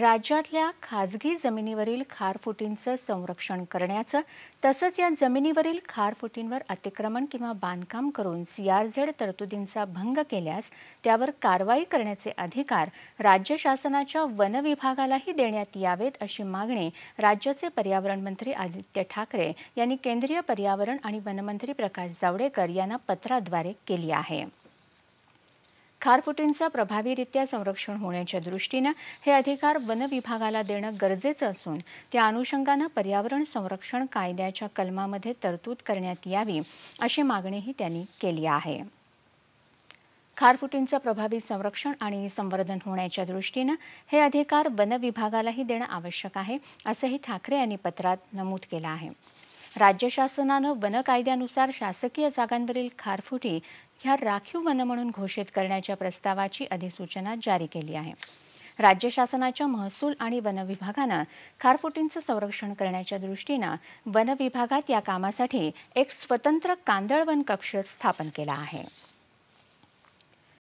राज्यातल्या खाजगी जमिनीवरील खारफुटींचं संरक्षण करण्याचं तसंच या जमिनीवरील खारफुटींवर अतिक्रमण किंवा बांधकाम करून सीआरझेड तरतुदींचा भंग केल्यास त्यावर कारवाई करण्याचे अधिकार राज्य शासनाच्या वन विभागालाही देण्यात यावेत अशी मागणी राज्याचे पर्यावरण मंत्री आदित्य ठाकरे यांनी केंद्रीय पर्यावरण आणि वनमंत्री प्रकाश जावडेकर यांना पत्राद्वारे केली आहे खारफुटींचा प्रभावीरित्या संरक्षण होण्याच्या दृष्टीनं हे अधिकार वन विभागाला देणं गरजेचं असून त्या अनुषंगानं पर्यावरण संरक्षण कायद्याच्या कलमामध्ये तरतूद करण्यात यावी अशी मागणीही त्यांनी केली आहे खारफुटींचं प्रभावी संरक्षण आणि संवर्धन होण्याच्या दृष्टीनं हे अधिकार वन विभागालाही देणं आवश्यक आहे असंही ठाकरे यांनी पत्रात नमूद केलं आहे राज्य शासनानं वन कायद्यानुसार शासकीय जागांवरील खारफुटी ह्या राखीव वन म्हणून घोषित करण्याच्या प्रस्तावाची अधिसूचना जारी केली आहे राज्य शासनाच्या महसूल आणि वन विभागानं खारफुटींचं संरक्षण करण्याच्या दृष्टीनं वन विभागात या कामासाठी एक स्वतंत्र कांदळवन कक्ष स्थापन केला आहे